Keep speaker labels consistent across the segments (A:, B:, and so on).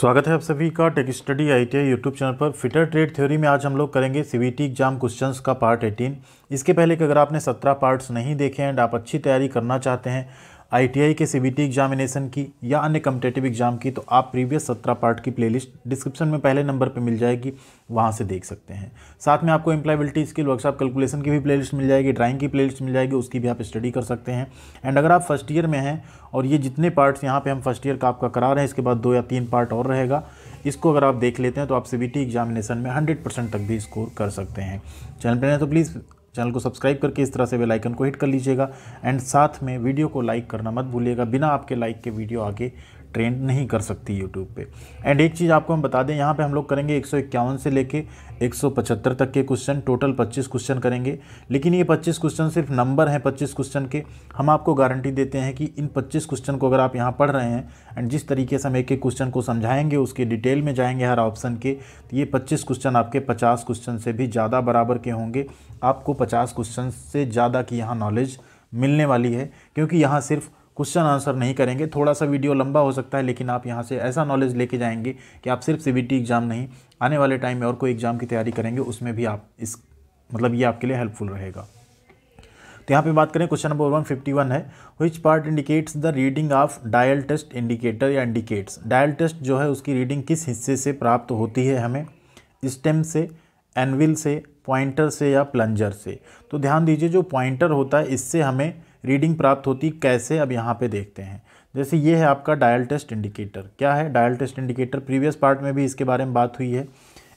A: स्वागत है आप सभी का tech study ITI YouTube channel पर फिटर ट्रेड थ्योरी में आज हम लोग करेंगे सीवीटी एग्जाम क्वेश्चंस का पार्ट 18 इसके पहले कि अगर आपने 17 पार्ट्स नहीं देखे एंड आप अच्छी तैयारी करना चाहते हैं आईटीआई के सीबीटी एग्जामिनेशन की या अन्य कम्पिटेटिव एग्जाम की तो आप प्रीवियस सत्रह पार्ट की प्लेलिस्ट डिस्क्रिप्शन में पहले नंबर पर मिल जाएगी वहाँ से देख सकते हैं साथ में आपको एम्प्लाइबिलिटी स्किल वर्कशॉप कैलकुलेशन की भी प्लेलिस्ट मिल जाएगी ड्राइंग की प्लेलिस्ट मिल जाएगी उसकी भी आप स्टडी कर सकते हैं एंड अगर आप फर्स्ट ईयर में हैं और ये जितने पार्ट्स यहाँ पर हम फर्स्ट ईयर का आपका करा रहे हैं इसके बाद दो या तीन पार्ट और रहेगा इसको अगर आप देख लेते हैं तो आप सी एग्जामिनेशन में हंड्रेड तक भी स्कोर कर सकते हैं चैनल पर तो प्लीज़ चैनल को सब्सक्राइब करके इस तरह से बेल आइकन को हिट कर लीजिएगा एंड साथ में वीडियो को लाइक करना मत भूलिएगा बिना आपके लाइक के वीडियो आगे ट्रेंड नहीं कर सकती यूट्यूब पे एंड एक चीज़ आपको हम बता दें यहाँ पे हम लोग करेंगे एक से लेके एक तक के क्वेश्चन टोटल 25 क्वेश्चन करेंगे लेकिन ये 25 क्वेश्चन सिर्फ नंबर हैं 25 क्वेश्चन के हम आपको गारंटी देते हैं कि इन 25 क्वेश्चन को अगर आप यहाँ पढ़ रहे हैं एंड जिस तरीके से हम एक एक क्वेश्चन को समझाएंगे उसके डिटेल में जाएंगे हर ऑप्शन के तो ये पच्चीस क्वेश्चन आपके पचास क्वेश्चन से भी ज़्यादा बराबर के होंगे आपको पचास क्वेश्चन से ज़्यादा की यहाँ नॉलेज मिलने वाली है क्योंकि यहाँ सिर्फ क्वेश्चन आंसर नहीं करेंगे थोड़ा सा वीडियो लंबा हो सकता है लेकिन आप यहाँ से ऐसा नॉलेज लेके जाएंगे कि आप सिर्फ सी एग्ज़ाम नहीं आने वाले टाइम में और कोई एग्ज़ाम की तैयारी करेंगे उसमें भी आप इस मतलब ये आपके लिए हेल्पफुल रहेगा तो यहाँ पे बात करें question number one fifty one है which part indicates the reading of dial test indicator या इंडिकेट्स डायल टेस्ट जो है उसकी रीडिंग किस हिस्से से प्राप्त होती है हमें स्टेम से एनविल से पॉइंटर से या प्लंजर से तो ध्यान दीजिए जो पॉइंटर होता है इससे हमें रीडिंग प्राप्त होती कैसे अब यहाँ पे देखते हैं जैसे ये है आपका डायल टेस्ट इंडिकेटर क्या है dial test indicator previous part में भी इसके बारे में बात हुई है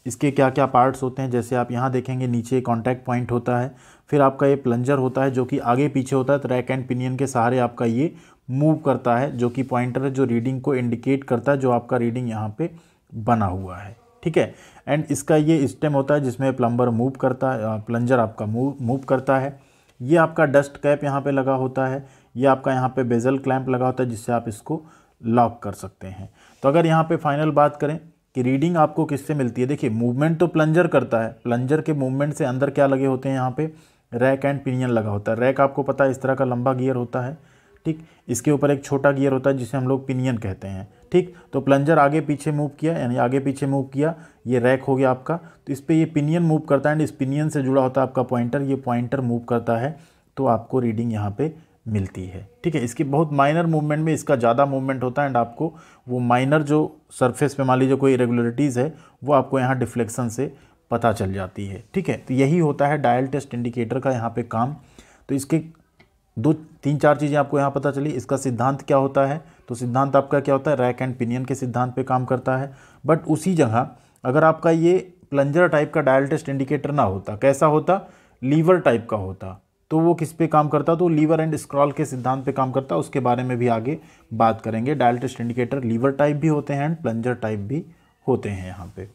A: इसके क्या क्या पार्ट्स होते हैं जैसे आप यहाँ देखेंगे नीचे कॉन्टैक्ट पॉइंट होता है फिर आपका ये प्लंजर होता है जो कि आगे पीछे होता है ट्रैक एंड पिनियन के सहारे आपका ये मूव करता है जो कि पॉइंटर है जो रीडिंग को इंडिकेट करता है जो आपका रीडिंग यहाँ पर बना हुआ है ठीक है एंड इसका ये स्टेम होता है जिसमें प्लम्बर मूव करता है प्लंजर आपका मूव मूव करता है ये आपका डस्ट कैप यहाँ पे लगा होता है ये आपका यहाँ पे बेजल क्लैंप लगा होता है जिससे आप इसको लॉक कर सकते हैं तो अगर यहाँ पे फाइनल बात करें कि रीडिंग आपको किससे मिलती है देखिए मूवमेंट तो प्लंजर करता है प्लंजर के मूवमेंट से अंदर क्या लगे होते हैं यहाँ पे रैक एंड पिनियन लगा होता है रैक आपको पता है इस तरह का लंबा गियर होता है ठीक इसके ऊपर एक छोटा गियर होता है जिसे हम लोग पिनियन कहते हैं ठीक तो प्लंजर आगे पीछे मूव किया यानी आगे पीछे मूव किया ये रैक हो गया आपका तो इस पर ये पिनियन मूव करता है एंड इस पिनियन से जुड़ा होता है आपका पॉइंटर ये पॉइंटर मूव करता है तो आपको रीडिंग यहाँ पर मिलती है ठीक है इसकी बहुत माइनर मूवमेंट में इसका ज़्यादा मूवमेंट होता है एंड आपको वो माइनर जो सरफेस पे मान लीजिए कोई इरेगुलरिटीज़ है वो आपको यहाँ डिफ्लेक्शन से पता चल जाती है ठीक है तो यही होता है डायल टेस्ट इंडिकेटर का यहाँ पे काम तो इसके दो तीन चार चीज़ें आपको यहाँ पता चली इसका सिद्धांत क्या होता है तो सिद्धांत आपका क्या होता है रैक एंड पिनियन के सिद्धांत पे काम करता है बट उसी जगह अगर आपका ये प्लंजर टाइप का डायल टेस्ट इंडिकेटर ना होता कैसा होता लीवर टाइप का होता तो वो किस पे काम करता तो लीवर एंड स्क्रॉल के सिद्धांत पे काम करता उसके बारे में भी आगे बात करेंगे dial test indicator lever type भी होते हैं एंड प्लंजर टाइप भी होते हैं यहाँ पर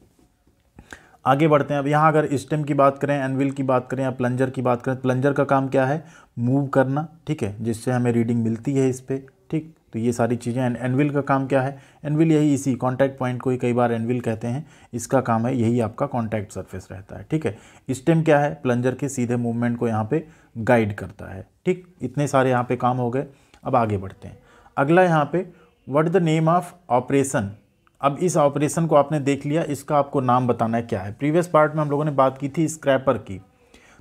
A: आगे बढ़ते हैं अब यहाँ अगर स्टेम की बात करें एनविल की बात करें या प्लंजर की बात करें तो प्लंजर का काम क्या है मूव करना ठीक है जिससे हमें रीडिंग मिलती है इस पर ठीक तो ये सारी चीज़ें एन एनविल का काम क्या है एनविल यही इसी कांटेक्ट पॉइंट को ही कई बार एनविल कहते हैं इसका काम है यही आपका कांटेक्ट सरफेस रहता है ठीक है स्टेम क्या है प्लंजर के सीधे मूवमेंट को यहाँ पे गाइड करता है ठीक इतने सारे यहाँ पे काम हो गए अब आगे बढ़ते हैं अगला यहाँ पे what the name of operation अब इस ऑपरेशन को आपने देख लिया इसका आपको नाम बताना है क्या है प्रीवियस पार्ट में हम लोगों ने बात की थी स्क्रैपर की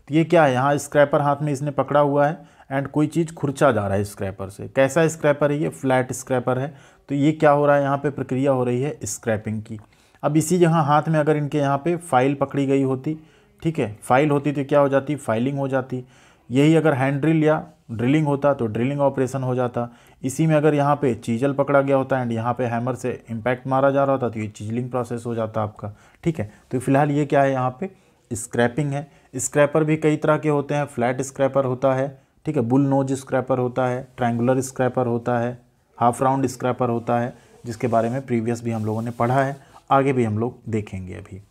A: तो ये क्या है यहाँ स्क्रैपर हाथ में इसने पकड़ा हुआ है एंड कोई चीज़ खुर्चा जा रहा है स्क्रैपर से कैसा स्क्रैपर है ये फ्लैट स्क्रैपर है तो ये क्या हो रहा है यहाँ पर प्रक्रिया हो रही है स्क्रैपिंग की अब इसी जगह हाथ में अगर इनके यहाँ पर फाइल पकड़ी गई होती ठीक है फाइल होती तो क्या हो जाती फाइलिंग हो जाती यही अगर हैंड ड्रिल या ड्रिलिंग होता तो ड्रिलिंग ऑपरेशन हो जाता इसी में अगर यहाँ पे चीजल पकड़ा गया होता है एंड यहाँ पे हैमर से इम्पैक्ट मारा जा रहा होता तो ये चीजलिंग प्रोसेस हो जाता आपका ठीक है तो फिलहाल ये क्या है यहाँ पे स्क्रैपिंग है स्क्रैपर भी कई तरह के होते हैं फ्लैट स्क्रैपर होता है ठीक है बुल नोज स्क्रैपर होता है ट्रैंगुलर स्क्रैपर होता है हाफ राउंड स्क्रैपर होता है जिसके बारे में प्रीवियस भी हम लोगों ने पढ़ा है आगे भी हम लोग देखेंगे अभी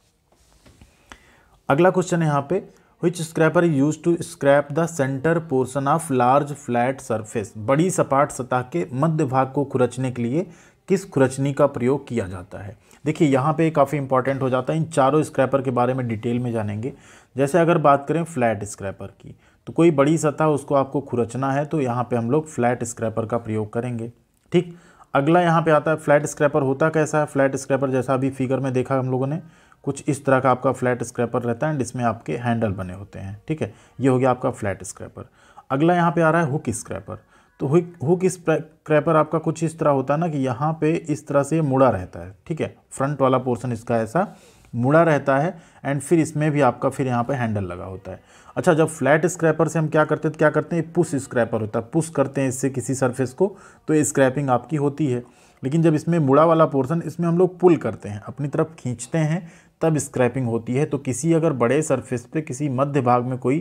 A: अगला क्वेश्चन है यहाँ पे which scraper use to scrape the centre portion of large flat surface बड़ी सपाट सतह के मध्य भाग को खुरचने के लिए किस खुरचनी का प्रयोग किया जाता है देखिए यहाँ पे काफ़ी इंपॉर्टेंट हो जाता है इन चारों स्क्रैपर के बारे में डिटेल में जानेंगे जैसे अगर बात करें फ्लैट स्क्रैपर की तो कोई बड़ी सतह उसको आपको खुरचना है तो यहाँ पे हम लोग फ्लैट स्क्रैपर का प्रयोग करेंगे ठीक अगला यहाँ पे आता है फ्लैट स्क्रैपर होता कैसा है फ्लैट स्क्रैपर जैसा अभी फिगर में देखा हम लोगों ने कुछ इस तरह का आपका फ्लैट स्क्रैपर रहता है एंड इसमें आपके हैंडल बने होते हैं ठीक है ये हो गया आपका फ्लैट स्क्रैपर अगला यहाँ पे आ रहा है हुक स्क्रैपर तो हुक हुक स्क्रैपर आपका कुछ इस तरह होता है ना कि यहाँ पे इस तरह से मुड़ा रहता है ठीक है फ्रंट वाला पोर्सन इसका ऐसा मुड़ा रहता है एंड फिर इसमें भी आपका फिर यहाँ पर हैंडल लगा होता है अच्छा जब फ्लैट स्क्रैपर से हम क्या करते हैं तो क्या करते हैं पुश स्क्रैपर होता है पुश करते हैं इससे किसी सर्फेस को तो स्क्रैपिंग आपकी होती है लेकिन जब इसमें मुड़ा वाला पोर्सन इसमें हम लोग पुल करते हैं अपनी तरफ खींचते हैं तब स्क्रैपिंग होती है तो किसी अगर बड़े सरफेस पे किसी मध्य भाग में कोई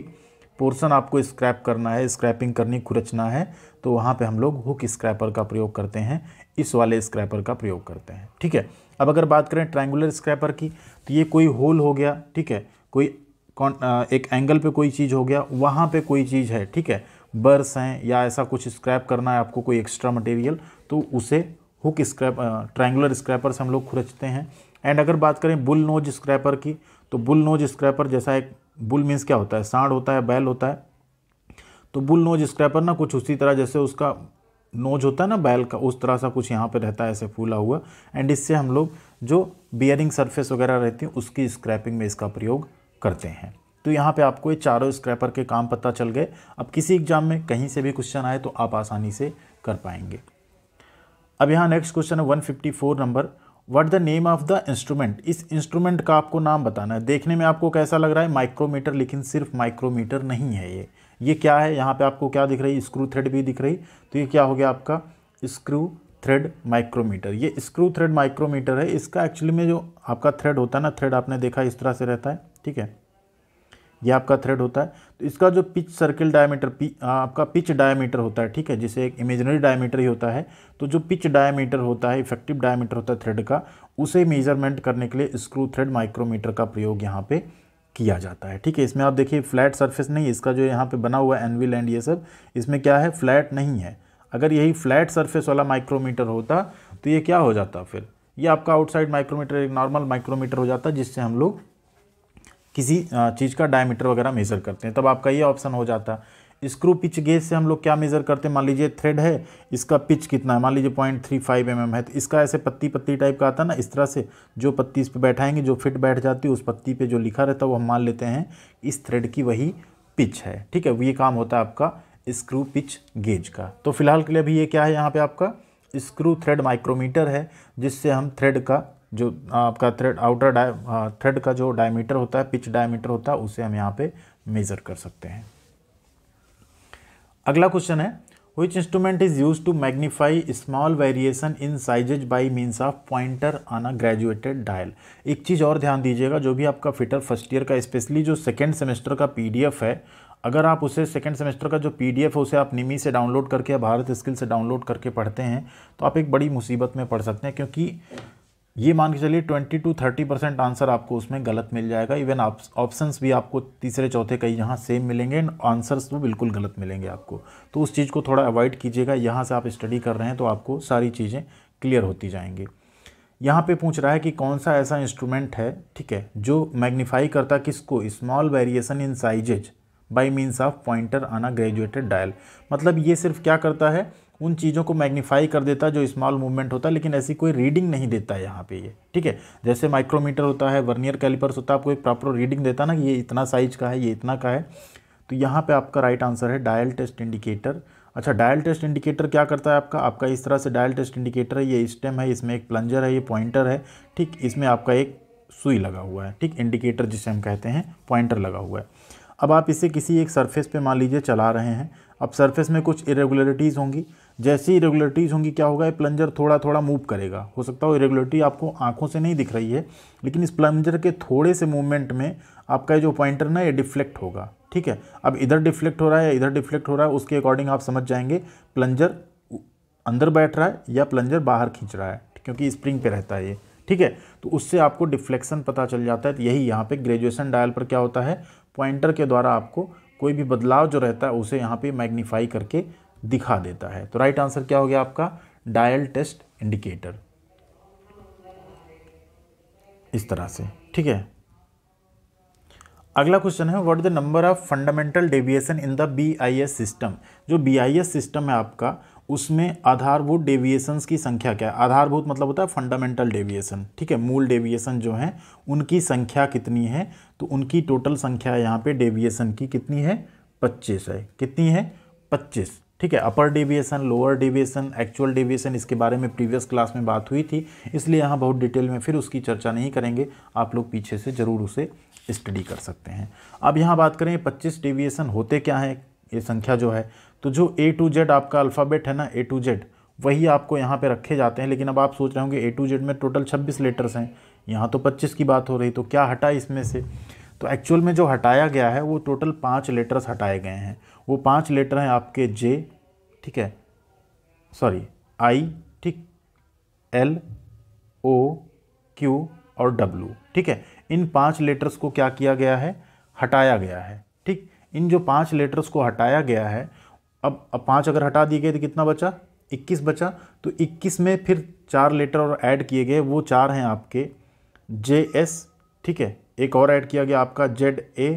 A: पोर्सन आपको स्क्रैप करना है स्क्रैपिंग करनी खुरचना है तो वहाँ पे हम लोग हुक स्क्रैपर का प्रयोग करते हैं इस वाले स्क्रैपर का प्रयोग करते हैं ठीक है अब अगर बात करें ट्रायंगुलर स्क्रैपर की तो ये कोई होल हो गया ठीक है कोई एक एंगल पे कोई चीज़ हो गया वहाँ पे कोई चीज़ है ठीक है बर्स हैं या ऐसा कुछ स्क्रैप करना है आपको कोई एक्स्ट्रा मटेरियल तो उसे हुक स्क्रैप ट्रैंगुलर स्क्रैपर से हम लोग खुरचते हैं एंड अगर बात करें बुल नोज स्क्रैपर की तो बुल नोज स्क्रैपर जैसा एक बुल मीन्स क्या होता है सांड होता है बैल होता है तो बुल नोज स्क्रैपर ना कुछ उसी तरह जैसे उसका नोज होता है ना बैल का उस तरह सा कुछ यहाँ पे रहता है ऐसे फूला हुआ एंड इससे हम लोग जो बियरिंग सरफेस वगैरह रहती है उसकी स्क्रैपिंग में इसका प्रयोग करते हैं तो यहाँ पे आपको ये चारों स्क्रैपर के काम पता चल गए अब किसी एग्जाम में कहीं से भी क्वेश्चन आए तो आप आसानी से कर पाएंगे अब यहाँ नेक्स्ट क्वेश्चन है 154 number what the name of the instrument इस इंस्ट्रूमेंट का आपको नाम बताना है देखने में आपको कैसा लग रहा है माइक्रोमीटर लेकिन सिर्फ माइक्रोमीटर नहीं है ये ये क्या है यहाँ पे आपको क्या दिख रही है स्क्रू थ्रेड भी दिख रही तो ये क्या हो गया आपका स्क्रू थ्रेड माइक्रोमीटर ये स्क्रू थ्रेड माइक्रोमीटर है इसका एक्चुअली में जो आपका थ्रेड होता है ना थ्रेड आपने देखा इस तरह से रहता है ठीक है ये आपका थ्रेड होता है तो इसका जो पिच सर्किल डायमीटर पी आपका पिच डायमीटर होता है ठीक है जिसे एक इमेजनरी डायमीटर ही होता है तो जो पिच डायमीटर होता है इफेक्टिव डायमीटर होता है थ्रेड का उसे मेजरमेंट करने के लिए स्क्रू थ्रेड माइक्रोमीटर का प्रयोग यहाँ पे किया जाता है ठीक है इसमें आप देखिए फ्लैट सर्फेस नहीं इसका जो यहाँ पर बना हुआ एनविल एंड ये सब इसमें क्या है फ्लैट नहीं है अगर यही फ्लैट सर्फेस वाला माइक्रोमीटर होता तो ये क्या हो जाता फिर ये आपका आउटसाइड माइक्रोमीटर एक नॉर्मल माइक्रोमीटर हो जाता जिससे हम लोग किसी चीज़ का डायमीटर वगैरह मेज़र करते हैं तब आपका ये ऑप्शन हो जाता है स्क्रू पिच गेज से हम लोग क्या मेज़र करते हैं मान लीजिए थ्रेड है इसका पिच कितना है मान लीजिए पॉइंट थ्री फाइव एम है तो इसका ऐसे पत्ती पत्ती टाइप का आता है ना इस तरह से जो पत्ती इस पर बैठाएंगे जो फिट बैठ जाती है उस पत्ती पर जो लिखा रहता है वो हम मान लेते हैं इस थ्रेड की वही पिच है ठीक है ये काम होता है आपका स्क्रू पिच गेज का तो फिलहाल के लिए अभी ये क्या है यहाँ पर आपका स्क्रू थ्रेड माइक्रोमीटर है जिससे हम थ्रेड का जो आपका थ्रेड आउटर डाय थ्रेड का जो डायमीटर होता है पिच डायमीटर होता है उसे हम यहाँ पे मेज़र कर सकते हैं अगला क्वेश्चन है which instrument is use to magnify small variation in sizes by means of pointer on a graduated dial एक चीज़ और ध्यान दीजिएगा जो भी आपका फिटर फर्स्ट ईयर का स्पेशली जो सेकेंड सेमेस्टर का पी है अगर आप उसे सेकेंड सेमेस्टर का जो पी है उसे आप निमी से डाउनलोड करके या भारत स्किल से डाउनलोड करके पढ़ते हैं तो आप एक बड़ी मुसीबत में पढ़ सकते हैं क्योंकि ये मान के चलिए twenty to thirty percent answer आपको उसमें गलत मिल जाएगा इवन ऑप्शंस ऑप्शन भी आपको तीसरे चौथे कई यहाँ सेम मिलेंगे एंड आंसर्स भी बिल्कुल गलत मिलेंगे आपको तो उस चीज़ को थोड़ा अवॉइड कीजिएगा यहाँ से आप स्टडी कर रहे हैं तो आपको सारी चीज़ें क्लियर होती जाएंगी यहाँ पे पूछ रहा है कि कौन सा ऐसा इंस्ट्रूमेंट है ठीक है जो मैग्नीफाई करता किसको small variation in sizes by means of pointer on a graduated dial मतलब ये सिर्फ क्या करता है उन चीज़ों को मैग्नीफाई कर देता है जो स्मॉल मूवमेंट होता है लेकिन ऐसी कोई रीडिंग नहीं देता है यहाँ पे ये ठीक है जैसे माइक्रोमीटर होता है वर्नियर कैलिपर्स होता है आपको एक प्रॉपर रीडिंग देता है ना कि ये इतना साइज का है ये इतना का है तो यहाँ पे आपका राइट आंसर है डायल टेस्ट इंडिकेटर अच्छा डायल टेस्ट इंडिकेटर क्या करता है आपका आपका इस तरह से डायल टेस्ट इंडिकेटर है ये स्टेम है इसमें एक प्लंजर है ये पॉइंटर है ठीक इसमें आपका एक सुई लगा हुआ है ठीक इंडिकेटर जिसे हम कहते हैं पॉइंटर लगा हुआ है अब आप इसे किसी एक सरफेस पे मान लीजिए चला रहे हैं अब सरफेस में कुछ इरेगुलरिटीज़ होंगी जैसी इरेगुलरिटीज़ होंगी क्या होगा ये प्लंजर थोड़ा थोड़ा मूव करेगा हो सकता हो इरेगुलरिटी आपको आंखों से नहीं दिख रही है लेकिन इस प्लंजर के थोड़े से मूवमेंट में आपका ये जो पॉइंटर ना ये डिफ्लेक्ट होगा ठीक है अब इधर डिफ्लेक्ट हो रहा है या इधर डिफ्लेक्ट हो रहा है उसके अकॉर्डिंग आप समझ जाएंगे प्लंजर अंदर बैठ रहा है या प्लंजर बाहर खींच रहा है क्योंकि स्प्रिंग पे रहता है ये ठीक है तो उससे आपको डिफ्लेक्शन पता चल जाता है तो यही यहाँ पर ग्रेजुएसन डायल पर क्या होता है पॉइंटर के द्वारा आपको कोई भी बदलाव जो रहता है उसे यहाँ पर मैग्नीफाई करके दिखा देता है तो राइट आंसर क्या हो गया आपका डायल टेस्ट इंडिकेटर इस तरह से ठीक है अगला क्वेश्चन है what the number of fundamental deviation in the BIS system जो बीआईएस सिस्टम है आपका उसमें आधारभूत डेविएशंस की संख्या क्या है आधारभूत मतलब होता है फंडामेंटल डेविएशन ठीक है मूल डेविएशन जो है उनकी संख्या कितनी है तो उनकी टोटल संख्या यहाँ पे डेविएशन की कितनी है पच्चीस है कितनी है पच्चीस ठीक है upper deviation lower deviation actual deviation इसके बारे में प्रीवियस क्लास में बात हुई थी इसलिए यहाँ बहुत डिटेल में फिर उसकी चर्चा नहीं करेंगे आप लोग पीछे से ज़रूर उसे स्टडी कर सकते हैं अब यहाँ बात करें पच्चीस डेविएशन होते क्या हैं ये संख्या जो है तो जो ए टू जेड आपका अल्फ़ाबेट है ना ए टू जेड वही आपको यहाँ पे रखे जाते हैं लेकिन अब आप सोच रहे होंगे ए टू जेड में टोटल 26 लेटर्स हैं यहाँ तो 25 की बात हो रही तो क्या हटा इसमें से तो एक्चुअल में जो हटाया गया है वो टोटल पाँच लेटर्स हटाए गए हैं वो पाँच लेटर हैं आपके जे ठीक है सॉरी आई ठीक एल ओ क्यू और डब्लू ठीक है इन पाँच लेटर्स को क्या किया गया है हटाया गया है ठीक इन जो पाँच लेटर्स को हटाया गया है अब अब पाँच अगर हटा दिए गए तो कितना बचा इक्कीस बचा तो इक्कीस में फिर चार लेटर और ऐड किए गए वो चार हैं आपके जे एस ठीक है एक और ऐड किया गया आपका Z A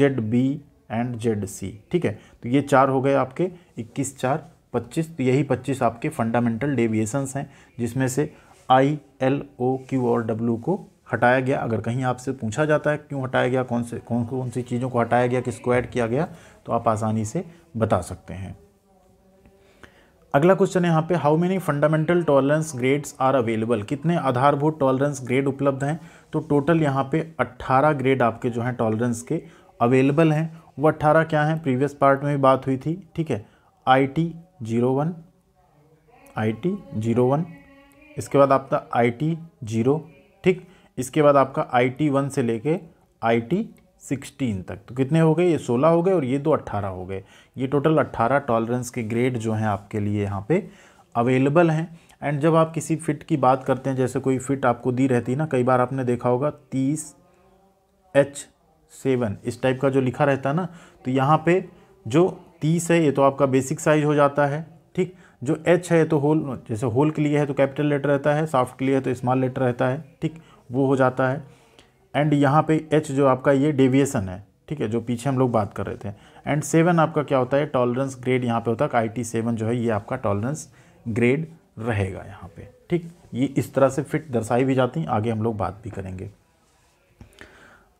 A: Z B and Z C ठीक है तो ये चार हो गए आपके इक्कीस चार पच्चीस तो यही पच्चीस आपके फंडामेंटल डेविएशंस हैं जिसमें से आई एल ओ क्यू और डब्ल्यू को हटाया गया अगर कहीं आपसे पूछा जाता है क्यों हटाया गया कौन से कौन कौन सी चीज़ों को हटाया गया किसको ऐड किया गया तो आप आसानी से बता सकते हैं अगला क्वेश्चन है यहाँ पे how many fundamental tolerance grades are available कितने आधारभूत टॉलरेंस ग्रेड उपलब्ध हैं तो टोटल यहाँ पे 18 ग्रेड आपके जो हैं टॉलरेंस के अवेलेबल हैं वो 18 क्या हैं प्रीवियस पार्ट में भी बात हुई थी ठीक है I T zero one I T zero one इसके बाद आपका आई टी जीरो ठीक इसके बाद आपका आई टी वन से लेके आई टी सिक्सटीन तक तो कितने हो गए ये सोलह हो गए और ये दो अट्ठारह हो गए ये टोटल अट्ठारह टॉलरेंस के ग्रेड जो हैं आपके लिए यहाँ पर अवेलेबल हैं एंड जब आप किसी फिट की बात करते हैं जैसे कोई फिट आपको दी रहती है ना कई बार आपने देखा होगा तीस एच सेवन इस टाइप का जो लिखा रहता है ना तो यहाँ पे जो तीस है ये तो आपका बेसिक साइज हो जाता है ठीक जो एच तो है तो होल जैसे होल के लिए है तो कैपिटल लेटर रहता है सॉफ्ट के लिए है तो स्मॉल लेटर रहता है ठीक वो हो जाता है एंड यहाँ पे एच जो आपका ये डेविएसन है ठीक है जो पीछे हम लोग बात कर रहे थे एंड सेवन आपका क्या होता है टॉलरेंस ग्रेड यहाँ पे होता है आई टी सेवन जो है ये आपका टॉलरेंस ग्रेड रहेगा यहाँ पे ठीक ये इस तरह से फिट दर्शाई भी जाती हैं आगे हम लोग बात भी करेंगे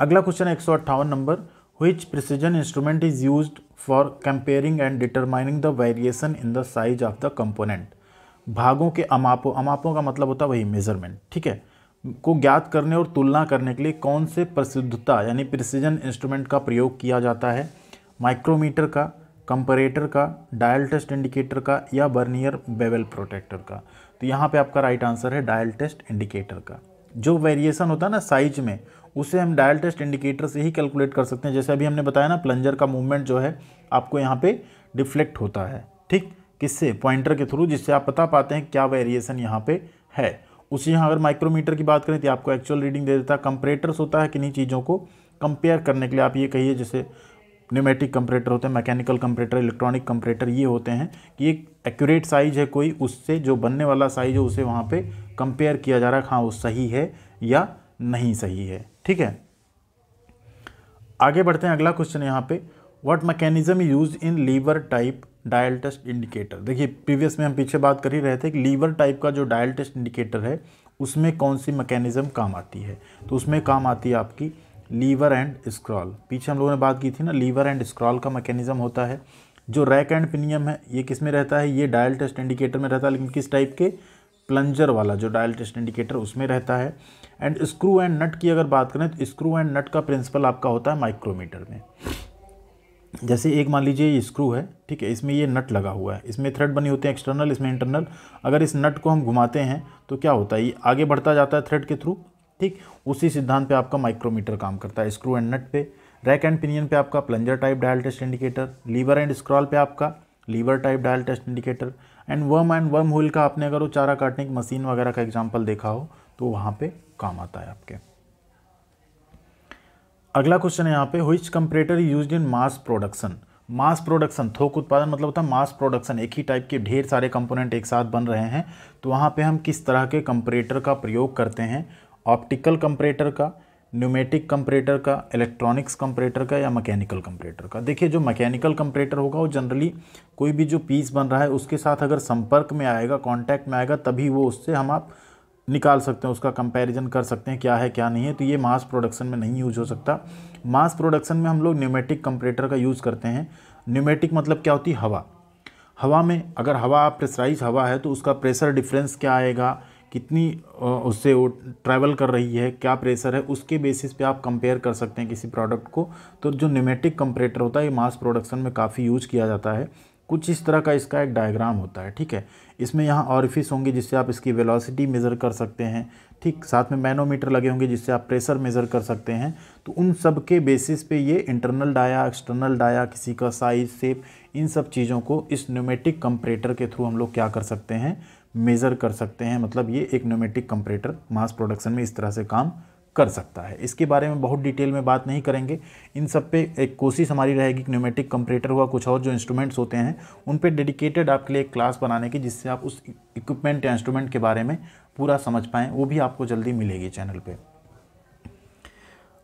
A: अगला क्वेश्चन है एक number which precision instrument is use for comparing and determining the variation in the size of the component भागों के अमापों अमापों का मतलब होता है वही मेजरमेंट ठीक है को ज्ञात करने और तुलना करने के लिए कौन से प्रसिद्धता यानी प्रिसीजन इंस्ट्रूमेंट का प्रयोग किया जाता है माइक्रोमीटर का कंपरेटर का डायल टेस्ट इंडिकेटर का या बर्नियर बेवल प्रोटेक्टर का तो यहाँ पे आपका राइट आंसर है डायल टेस्ट इंडिकेटर का जो वेरिएशन होता है ना साइज में उसे हम डायल टेस्ट इंडिकेटर से ही कैलकुलेट कर सकते हैं जैसे अभी हमने बताया ना प्लंजर का मूवमेंट जो है आपको यहाँ पे डिफ्लेक्ट होता है ठीक किससे पॉइंटर के थ्रू जिससे आप बता पाते हैं क्या वेरिएशन यहाँ पे है उसी यहाँ अगर माइक्रोमीटर की बात करें तो आपको एक्चुअल रीडिंग दे देता है कंपरेटर्स होता है किन्हीं चीज़ों को कंपेयर करने के लिए आप ये कहिए जैसे न्यूमेटिक कंपरेटर होते हैं मैकेनिकल कंपरेटर इलेक्ट्रॉनिक कंपरेटर ये होते हैं कि एक एक्यूरेट साइज है कोई उससे जो बनने वाला साइज है उसे वहाँ पे कंपेयर किया जा रहा है हाँ वो सही है या नहीं सही है ठीक है आगे बढ़ते हैं अगला क्वेश्चन यहाँ पे what mechanism use in lever type dial test indicator देखिए प्रीवियस में हम पीछे बात कर ही रहे थे कि लीवर टाइप का जो डायल टेस्ट इंडिकेटर है उसमें कौन सी मैकेनिज्म काम आती है तो उसमें काम आती है आपकी लीवर एंड स्क्रॉल पीछे हम लोगों ने बात की थी ना लीवर एंड स्क्रॉल का मैकेनिज्म होता है जो रैक एंड पिनियम है ये किस में रहता है ये डायल टेस्ट इंडिकेटर में रहता है लेकिन किस टाइप के प्लंजर वाला जो डायल टेस्ट इंडिकेटर उसमें रहता है एंड स्क्रू एंड नट की अगर बात करें तो स्क्रू एंड नट का प्रिंसिपल आपका होता है माइक्रोमीटर में जैसे एक मान लीजिए ये स्क्रू है ठीक है इसमें ये नट लगा हुआ है इसमें थ्रेड बनी होते हैं एक्सटर्नल इसमें इंटरनल अगर इस नट को हम घुमाते हैं तो क्या होता है ये आगे बढ़ता जाता है थ्रेड के थ्रू ठीक उसी सिद्धांत पे आपका माइक्रोमीटर काम करता है स्क्रू एंड नट पे रैक एंड पिनियन पे आपका plunger type dial test indicator lever and scroll पे आपका lever type dial test indicator and worm and worm wheel का आपने अगर वो चारा काटने की मशीन वगैरह का एग्जाम्पल देखा हो तो वहाँ पर काम आता है आपके अगला क्वेश्चन है यहाँ पे which comparator use in mass production mass production थोक उत्पादन मतलब होता है मास प्रोडक्शन एक ही टाइप के ढेर सारे कंपोनेंट एक साथ बन रहे हैं तो वहाँ पे हम किस तरह के कंपरेटर का प्रयोग करते हैं ऑप्टिकल कंपरेटर का न्यूमेटिक कंपरेटर का इलेक्ट्रॉनिक्स कंपरेटर का या मैकेनिकल कंपरेटर का देखिए जो मैकेनिकल कंपरेटर होगा वो जनरली कोई भी जो पीस बन रहा है उसके साथ अगर संपर्क में आएगा कांटेक्ट में आएगा तभी वो उससे हम आप निकाल सकते हैं उसका कंपैरिजन कर सकते हैं क्या है क्या नहीं है तो ये मास प्रोडक्शन में नहीं यूज हो सकता मास प्रोडक्शन में हम लोग न्यूमेटिक कंपरेटर का यूज़ करते हैं न्यूमेटिक मतलब क्या होती है हवा हवा में अगर हवा प्रेशराइज हवा है तो उसका प्रेशर डिफरेंस क्या आएगा कितनी उससे वो ट्रैवल कर रही है क्या प्रेशर है उसके बेसिस पे आप कंपेयर कर सकते हैं किसी प्रोडक्ट को तो जो न्यूमेटिक कंपरेटर होता है ये मास प्रोडक्शन में काफ़ी यूज किया जाता है कुछ इस तरह का इसका एक डायग्राम होता है ठीक है इसमें यहाँ ऑरिफिस होंगे जिससे आप इसकी वेलोसिटी मेज़र कर सकते हैं ठीक साथ में मैनोमीटर लगे होंगे जिससे आप प्रेशर मेज़र कर सकते हैं तो उन सब के बेसिस पे ये इंटरनल डाया एक्सटर्नल डाया किसी का साइज सेप इन सब चीज़ों को इस न्यूमेटिक कंपरेटर के थ्रू हम लोग क्या कर सकते हैं मेज़र कर सकते हैं मतलब ये एक न्यूमेटिक कंपरेटर मास प्रोडक्शन में इस तरह से काम कर सकता है इसके बारे में बहुत डिटेल में बात नहीं करेंगे इन सब पे एक कोशिश हमारी रहेगी कि न्यूमेटिक कंपरेटर हुआ कुछ और जो इंस्ट्रूमेंट्स होते हैं उन पे डेडिकेटेड आपके लिए एक क्लास बनाने की जिससे आप उस इक्विपमेंट या इंस्ट्रूमेंट के बारे में पूरा समझ पाएँ वो भी आपको जल्दी मिलेगी चैनल पर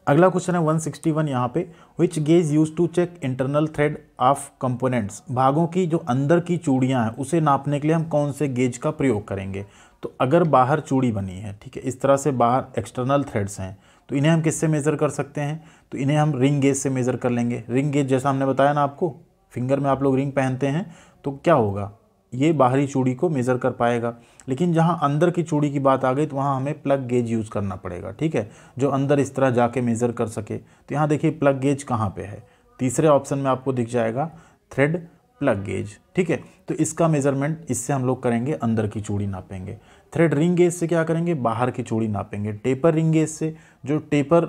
A: अगला क्वेश्चन है 161 सिक्सटी वन यहाँ पे which gauge use to check internal thread of components भागों की जो अंदर की चूड़ियाँ हैं उसे नापने के लिए हम कौन से गेज का प्रयोग करेंगे तो अगर बाहर चूड़ी बनी है ठीक है इस तरह से बाहर एक्सटर्नल थ्रेड्स हैं तो इन्हें हम किससे मेज़र कर सकते हैं तो इन्हें हम रिंग गेज से मेज़र कर लेंगे रिंग गेज जैसा हमने बताया ना आपको फिंगर में आप लोग रिंग पहनते हैं तो क्या होगा ये बाहरी चूड़ी को मेज़र कर पाएगा लेकिन जहाँ अंदर की चूड़ी की बात आ गई तो वहाँ हमें प्लग गेज यूज़ करना पड़ेगा ठीक है जो अंदर इस तरह जाके मेज़र कर सके तो यहाँ देखिए प्लग गेज कहाँ पे है तीसरे ऑप्शन में आपको दिख जाएगा थ्रेड प्लग गेज ठीक है तो इसका मेज़रमेंट इससे हम लोग करेंगे अंदर की चूड़ी नापेंगे थ्रेड रिंग गेज से क्या करेंगे बाहर की चूड़ी नापेंगे टेपर रिंग गेज से जो टेपर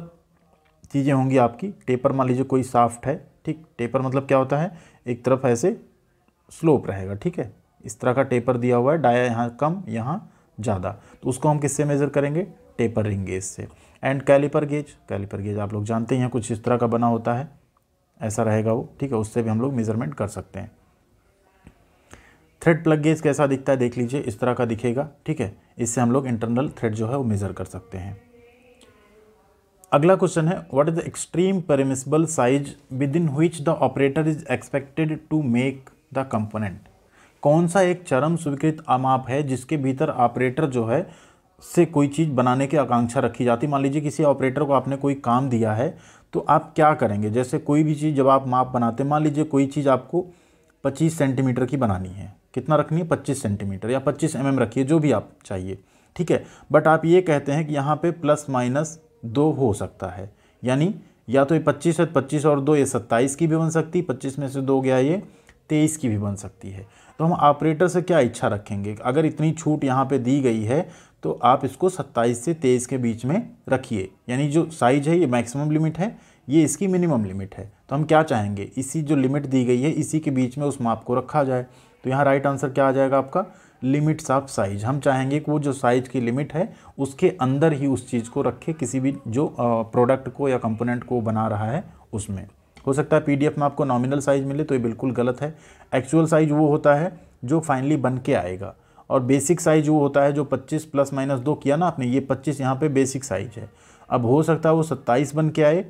A: चीज़ें होंगी आपकी टेपर मान लीजिए कोई साफ्ट है ठीक टेपर मतलब क्या होता है एक तरफ ऐसे स्लोप रहेगा ठीक है इस तरह का टेपर दिया हुआ है डाया यहाँ कम यहाँ ज़्यादा तो उसको हम किससे मेज़र करेंगे टेपर रिंग गेज से and caliper gauge caliper gauge आप लोग जानते हैं कुछ इस तरह का बना होता है ऐसा रहेगा वो ठीक है उससे भी हम लोग मेज़रमेंट कर सकते हैं थ्रेड प्लग गेज कैसा दिखता है देख लीजिए इस तरह का दिखेगा ठीक है इससे हम लोग इंटरनल थ्रेड जो है वो मेज़र कर सकते हैं अगला क्वेश्चन है what is the extreme permissible size within which the operator is expected to make the component कौन सा एक चरम स्वीकृत अमाप है जिसके भीतर ऑपरेटर जो है से कोई चीज़ बनाने की आकांक्षा रखी जाती मान लीजिए किसी ऑपरेटर को आपने कोई काम दिया है तो आप क्या करेंगे जैसे कोई भी चीज़ जब आप माप बनाते मान लीजिए कोई चीज़ आपको 25 सेंटीमीटर की बनानी है कितना रखनी है 25 सेंटीमीटर या 25 एम mm रखिए जो भी आप चाहिए ठीक है बट आप ये कहते हैं कि यहाँ पे प्लस माइनस दो हो सकता है यानी या तो ये पच्चीस है पच्चीस और दो ये सत्ताईस की भी बन सकती है पच्चीस में से दो गया ये तेईस की भी बन सकती है तो हम ऑपरेटर से क्या इच्छा रखेंगे अगर इतनी छूट यहाँ पे दी गई है तो आप इसको 27 से 23 के बीच में रखिए यानी जो साइज है ये मैक्सिमम लिमिट है ये इसकी मिनिमम लिमिट है तो हम क्या चाहेंगे इसी जो लिमिट दी गई है इसी के बीच में उस माप को रखा जाए तो यहाँ राइट आंसर क्या आ जाएगा आपका लिमिट्स ऑफ साइज हम चाहेंगे कि वो जो साइज की लिमिट है उसके अंदर ही उस चीज़ को रखे किसी भी जो प्रोडक्ट को या कंपोनेंट को बना रहा है उसमें हो सकता है पीडीएफ में आपको नॉमिनल साइज़ मिले तो ये बिल्कुल गलत है एक्चुअल साइज वो होता है जो फाइनली बन के आएगा और बेसिक साइज वो होता है जो 25 प्लस माइनस दो किया ना आपने ये 25 यहाँ पे बेसिक साइज है अब हो सकता है वो 27 बन के आए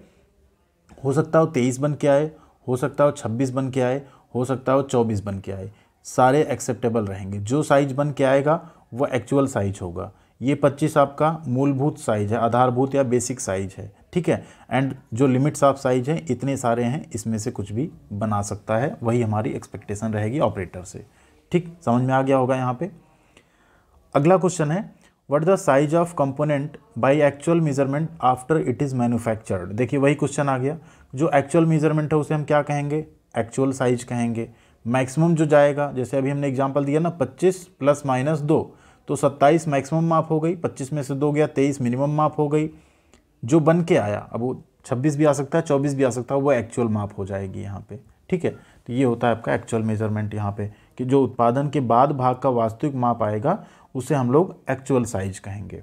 A: हो सकता है वो 23 बन के आए हो सकता है वो 26 बन के आए हो सकता है वो 24 बन के आए सारे एक्सेप्टेबल रहेंगे जो साइज बन के आएगा वो एक्चुअल साइज होगा ये 25 आपका मूलभूत साइज है आधारभूत या बेसिक साइज है ठीक है एंड जो लिमिट्स ऑफ साइज है इतने सारे हैं इसमें से कुछ भी बना सकता है वही हमारी एक्सपेक्टेशन रहेगी ऑपरेटर से ठीक समझ में आ गया होगा यहाँ पे अगला क्वेश्चन है what the size of component by actual measurement after it is manufactured देखिए वही क्वेश्चन आ गया जो एक्चुअल मेजरमेंट है उसे हम क्या कहेंगे एक्चुअल साइज कहेंगे मैक्सिमम जो जाएगा जैसे अभी हमने एग्जाम्पल दिया ना पच्चीस प्लस माइनस दो तो सत्ताईस मैक्सिमम माप हो गई पच्चीस में से दो गया तेईस मिनिमम माप हो गई जो बन के आया अब वो छब्बीस भी आ सकता है चौबीस भी आ सकता है वो एक्चुअल माप हो जाएगी यहाँ पे ठीक है तो ये होता है आपका एक्चुअल मेजरमेंट यहाँ पे कि जो उत्पादन के बाद भाग का वास्तविक माप आएगा उसे हम लोग एक्चुअल साइज कहेंगे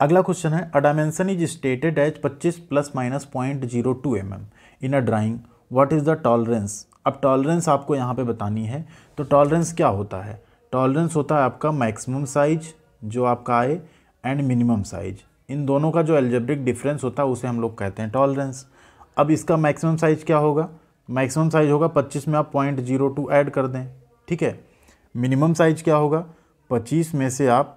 A: अगला क्वेश्चन है a dimension is stated as 25 plus minus point zero two M M in a drawing what is the tolerance अब टॉलरेंस आपको यहाँ पे बतानी है तो टॉलरेंस क्या होता है टॉलरेंस होता है आपका मैक्सिमम साइज जो आपका आए एंड मिनिमम साइज इन दोनों का जो एल्जेब्रिक डिफरेंस होता है उसे हम लोग कहते हैं टॉलरेंस अब इसका मैक्सिमम साइज क्या होगा मैक्सिमम साइज होगा 25 में आप पॉइंट जीरो टू ऐड कर दें ठीक है मिनिमम साइज क्या होगा 25 में से आप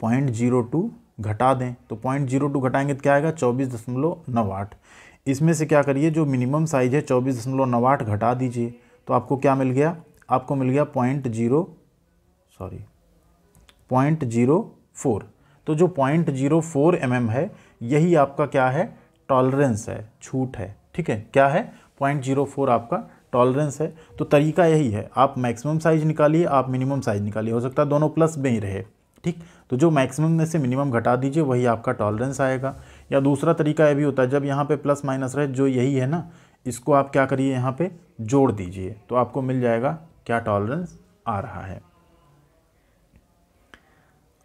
A: पॉइंट जीरो टू घटा दें तो पॉइंट जीरो टू घटाएंगे तो क्या आएगा चौबीस दशमलव नौ आठ इसमें से क्या करिए जो मिनिमम साइज है चौबीस दशमलव नौ आठ घटा दीजिए तो आपको क्या मिल गया आपको मिल गया point zero sorry point zero four तो जो point zero four M M है यही आपका क्या है टॉलरेंस है छूट है ठीक है क्या है पॉइंट जीरो फोर आपका टॉलरेंस है तो तरीका यही है आप मैक्सिमम साइज निकालिए आप मिनिमम साइज निकालिए हो सकता है दोनों प्लस में ही रहे ठीक तो जो मैक्सिमम में से मिनिमम घटा दीजिए वही आपका टॉलरेंस आएगा या दूसरा तरीका यह भी होता है जब यहाँ पे प्लस माइनस रहे जो यही है ना इसको आप क्या करिए यहाँ पे जोड़ दीजिए तो आपको मिल जाएगा क्या टॉलरेंस आ रहा है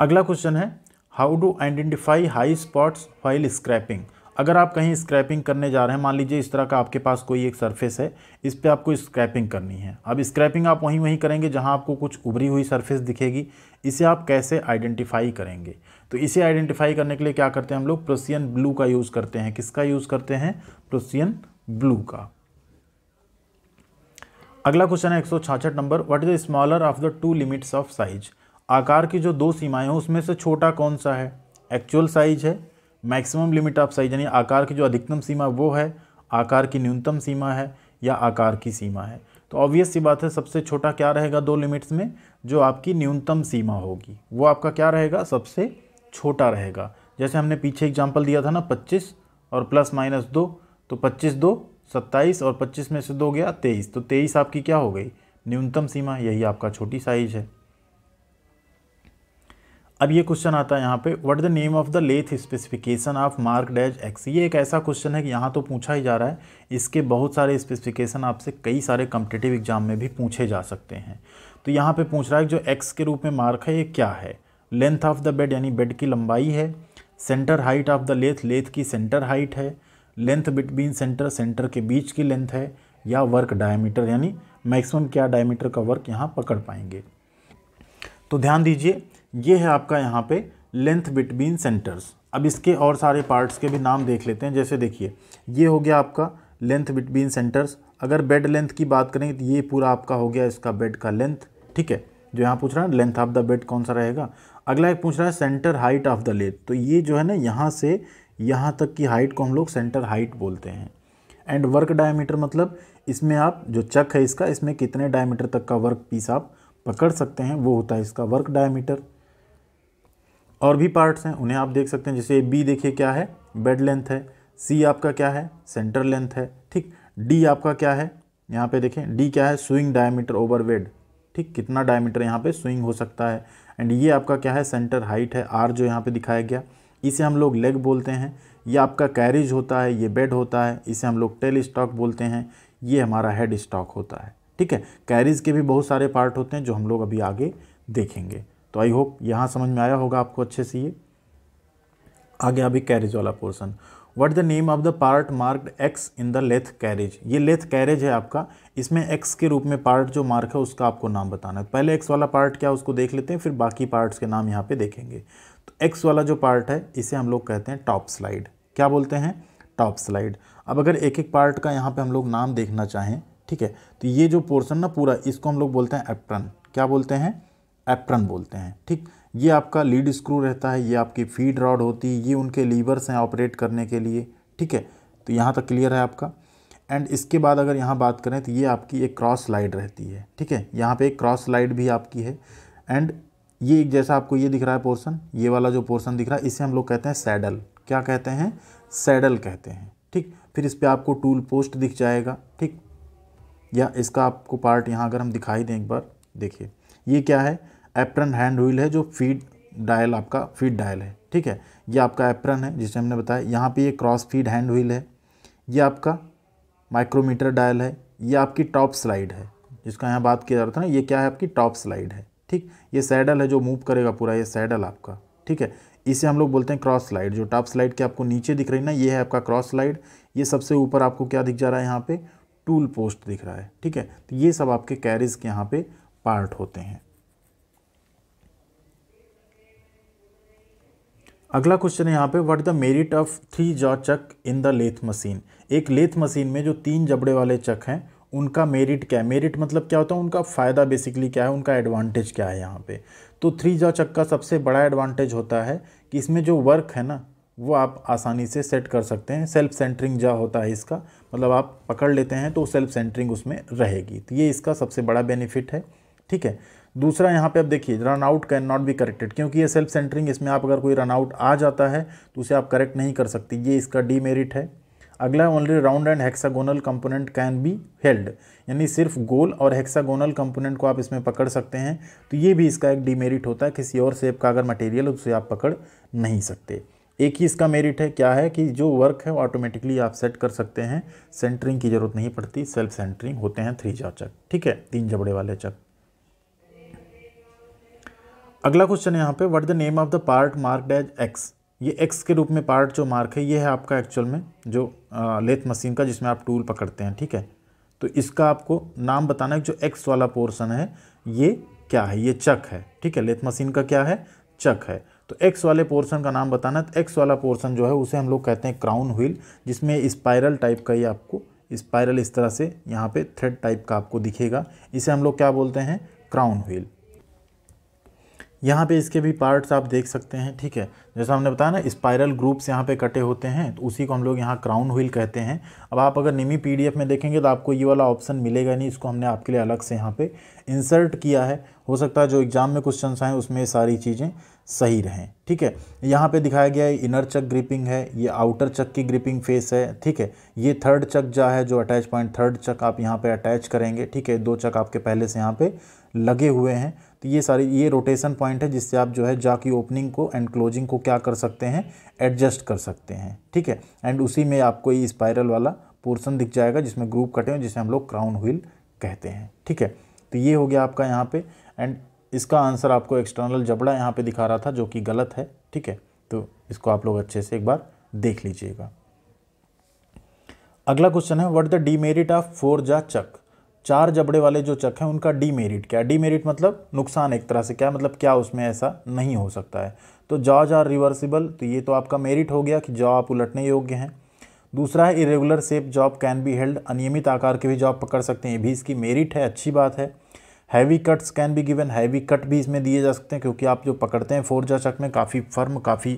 A: अगला क्वेश्चन है how do identify high spots file scraping अगर आप कहीं स्क्रैपिंग करने जा रहे हैं मान लीजिए इस तरह का आपके पास कोई एक सरफेस है इस पर आपको स्क्रैपिंग करनी है अब स्क्रैपिंग आप वहीं वहीं करेंगे जहां आपको कुछ उभरी हुई सरफेस दिखेगी इसे आप कैसे आइडेंटिफाई करेंगे तो इसे आइडेंटिफाई करने के लिए क्या करते हैं हम लोग प्रोसियन ब्लू का यूज़ करते हैं किसका यूज़ करते हैं प्रोसियन ब्लू का अगला क्वेश्चन है एक number what is the smaller of the two limits of size आकार की जो दो सीमाएं हैं उसमें से छोटा कौन सा है एक्चुअल साइज है मैक्सिमम लिमिट ऑफ साइज यानी आकार की जो अधिकतम सीमा वो है आकार की न्यूनतम सीमा है या आकार की सीमा है तो ऑब्वियस सी बात है सबसे छोटा क्या रहेगा दो लिमिट्स में जो आपकी न्यूनतम सीमा होगी वो आपका क्या रहेगा सबसे छोटा रहेगा जैसे हमने पीछे एग्जाम्पल दिया था ना पच्चीस और प्लस माइनस दो तो पच्चीस दो सत्ताईस और पच्चीस में से दो गया तेईस तो तेईस आपकी क्या हो गई न्यूनतम सीमा यही आपका छोटी साइज है अब ये क्वेश्चन आता है यहाँ पे what the name of the lathe specification of mark as X ये एक ऐसा क्वेश्चन है कि यहाँ तो पूछा ही जा रहा है इसके बहुत सारे स्पेसिफिकेशन आपसे कई सारे कम्पिटेटिव एग्जाम में भी पूछे जा सकते हैं तो यहाँ पे पूछ रहा है जो एक्स के रूप में मार्क है ये क्या है लेंथ ऑफ द बेड यानी बेड की लंबाई है centre height of the lathe lathe की सेंटर हाइट है लेंथ बिटवीन सेंटर सेंटर के बीच की लेंथ है या वर्क डायमीटर यानी मैक्सिमम क्या डायमीटर का वर्क यहाँ पकड़ पाएंगे तो ध्यान दीजिए ये है आपका यहाँ पे लेंथ बिटवीन सेंटर्स अब इसके और सारे पार्ट्स के भी नाम देख लेते हैं जैसे देखिए ये हो गया आपका लेंथ बिटवीन सेंटर्स अगर बेड लेंथ की बात करें तो ये पूरा आपका हो गया इसका बेड का लेंथ ठीक है जो यहाँ पूछ रहा है लेंथ ऑफ द बेड कौन सा रहेगा अगला एक पूछ रहा है centre height of the lathe तो ये जो है ना यहाँ से यहाँ तक की हाइट को हम लोग सेंटर हाइट बोलते हैं एंड वर्क डायमीटर मतलब इसमें आप जो चक है इसका इसमें कितने डायमीटर तक का वर्क पीस आप पकड़ सकते हैं वो होता है इसका वर्क डायमीटर और भी पार्ट्स हैं उन्हें आप देख सकते हैं जैसे बी देखिए क्या है बेड लेंथ है सी आपका क्या है सेंटर लेंथ है ठीक डी आपका क्या है यहाँ पे देखें डी क्या है स्विंग डायमीटर ओवर वेड ठीक कितना डायमीटर यहाँ पे स्विंग हो सकता है एंड ये आपका क्या है सेंटर हाइट है आर जो यहाँ पे दिखाया गया इसे हम लोग लेग बोलते हैं ये आपका कैरिज होता है ये बेड होता है इसे हम लोग टेल स्टॉक बोलते हैं ये हमारा हेड स्टॉक होता है ठीक है कैरीज के भी बहुत सारे पार्ट होते हैं जो हम लोग अभी आगे देखेंगे तो आई होप यहाँ समझ में आया होगा आपको अच्छे से ये आगे अभी कैरेज वाला portion what the name of the part marked X in the lathe carriage ये लेथ कैरेज है आपका इसमें एक्स के रूप में पार्ट जो मार्क है उसका आपको नाम बताना है पहले एक्स वाला पार्ट क्या उसको देख लेते हैं फिर बाकी पार्ट्स के नाम यहाँ पे देखेंगे तो एक्स वाला जो पार्ट है इसे हम लोग कहते हैं टॉप स्लाइड क्या बोलते हैं टॉप स्लाइड अब अगर एक एक पार्ट का यहाँ पर हम लोग नाम देखना चाहें ठीक है तो ये जो पोर्सन ना पूरा इसको हम लोग बोलते हैं एप्रन क्या बोलते हैं एप्रन बोलते हैं ठीक ये आपका लीड स्क्रू रहता है ये आपकी फीड रॉड होती है ये उनके लीवर्स हैं ऑपरेट करने के लिए ठीक है तो यहाँ तक क्लियर है आपका एंड इसके बाद अगर यहाँ बात करें तो ये आपकी एक क्रॉस स्लाइड रहती है ठीक है यहाँ पे एक क्रॉस स्लाइड भी आपकी है एंड ये एक जैसा आपको ये दिख रहा है पोर्सन ये वाला जो पोर्सन दिख रहा है इसे हम लोग कहते हैं सैडल क्या कहते हैं सैडल कहते हैं ठीक फिर इस पर आपको टूल पोस्ट दिख जाएगा ठीक या इसका आपको पार्ट यहाँ अगर हम दिखाई दें एक बार देखिए ये क्या है एप्रन हैंड व्हील है जो फीड डायल आपका फीड डायल है ठीक है ये आपका एप्रन है जिसे हमने बताया यहाँ पे ये क्रॉस फीड हैंड व्हील है ये आपका माइक्रोमीटर डायल है ये आपकी टॉप स्लाइड है जिसका यहाँ बात किया जा रहा था ना ये क्या है आपकी टॉप स्लाइड है ठीक ये सैडल है जो मूव करेगा पूरा ये सैडल आपका ठीक है इसे हम लोग बोलते हैं क्रॉस स्लाइड जो टॉप स्लाइड के आपको नीचे दिख रही ना ये है आपका क्रॉस स्लाइड ये सबसे ऊपर आपको क्या दिख जा रहा है यहाँ पे टूल पोस्ट दिख रहा है ठीक है तो ये सब आपके कैरिज के यहाँ पे पार्ट होते हैं अगला क्वेश्चन है यहाँ पे what the merit of three jaw chuck in the lathe machine एक लेथ मशीन में जो तीन जबड़े वाले चक हैं उनका मेरिट क्या है मेरिट मतलब क्या होता है उनका फ़ायदा बेसिकली क्या है उनका एडवांटेज क्या है यहाँ पे तो थ्री जॉ चक का सबसे बड़ा एडवांटेज होता है कि इसमें जो वर्क है ना वो आप आसानी से सेट कर सकते हैं सेल्फ सेंटरिंग जॉ होता है इसका मतलब आप पकड़ लेते हैं तो सेल्फ सेंटरिंग उसमें रहेगी तो ये इसका सबसे बड़ा बेनिफिट है ठीक है दूसरा यहाँ पे आप देखिए run out can not be corrected क्योंकि ये सेल्फ सेंटरिंग इसमें आप अगर कोई रन आउट आ जाता है तो उसे आप करेक्ट नहीं कर सकती ये इसका डीमेरिट है अगला only round and hexagonal component can be held यानी सिर्फ गोल और हेक्सागोनल कंपोनेंट को आप इसमें पकड़ सकते हैं तो ये भी इसका एक डीमेरिट होता है किसी और सेप का अगर मटेरियल उसे आप पकड़ नहीं सकते एक ही इसका मेरिट है क्या है कि जो वर्क है वो ऑटोमेटिकली आप सेट कर सकते हैं सेंटरिंग की ज़रूरत नहीं पड़ती सेल्फ सेंटरिंग होते हैं थ्री चार चक ठीक है तीन जबड़े वाले चक अगला क्वेश्चन है यहाँ पे what the name of the part mark as X ये एक्स के रूप में पार्ट जो मार्क है ये है आपका एक्चुअल में जो लेथ मशीन का जिसमें आप टूल पकड़ते हैं ठीक है तो इसका आपको नाम बताना है जो एक्स वाला पोर्सन है ये क्या है ये चक है ठीक है लेथ मशीन का क्या है चक है तो एक्स वाले पोर्शन का नाम बताना तो एक्स वाला पोर्शन जो है उसे हम लोग कहते हैं क्राउन व्हील जिसमें स्पायरल टाइप का ये आपको स्पायरल इस तरह से यहाँ पे थ्रेड टाइप का आपको दिखेगा इसे हम लोग क्या बोलते हैं क्राउन व्हील यहाँ पे इसके भी पार्ट्स आप देख सकते हैं ठीक है जैसा हमने बताया ना स्पायरल ग्रुप्स यहाँ पे कटे होते हैं तो उसी को हम लोग यहाँ क्राउन व्हील कहते हैं अब आप अगर निमी पीडीएफ में देखेंगे तो आपको ये वाला ऑप्शन मिलेगा नहीं इसको हमने आपके लिए अलग से यहाँ पे इंसर्ट किया है हो सकता है जो एग्ज़ाम में क्वेश्चन आएँ उसमें सारी चीज़ें सही रहें ठीक है यहाँ पे दिखाया गया है इनर चक ग्रिपिंग है ये आउटर चक की ग्रिपिंग फेस है ठीक है ये थर्ड चक जा है जो अटैच पॉइंट थर्ड चक आप यहाँ पे अटैच करेंगे ठीक है दो चक आपके पहले से यहाँ पे लगे हुए हैं तो ये सारी ये रोटेशन पॉइंट है जिससे आप जो है जा की ओपनिंग को एंड क्लोजिंग को क्या कर सकते हैं एडजस्ट कर सकते हैं ठीक है एंड उसी में आपको ये स्पायरल वाला पोर्सन दिख जाएगा जिसमें ग्रुप कटे हुए जिसे हम लोग क्राउन व्हील कहते हैं ठीक है तो ये हो गया आपका यहाँ पे एंड इसका आंसर आपको एक्सटर्नल जबड़ा यहाँ पे दिखा रहा था जो कि गलत है ठीक है तो इसको आप लोग अच्छे से एक बार देख लीजिएगा अगला क्वेश्चन है what the demerit of four jaw chuck चार जबड़े वाले जो चक हैं उनका डीमेरिट क्या डीमेरिट मतलब नुकसान एक तरह से क्या मतलब क्या उसमें ऐसा नहीं हो सकता है तो जॉज आर रिवर्सिबल तो ये तो आपका मेरिट हो गया कि जॉ आप उलटने योग्य हैं दूसरा है irregular shape job can be held अनियमित आकार के भी जॉब पकड़ सकते हैं ये भी इसकी मेरिट है अच्छी बात है heavy cuts can be given heavy cut भी इसमें दिए जा सकते हैं क्योंकि आप जो पकड़ते हैं फोर जाचक में काफ़ी फर्म काफ़ी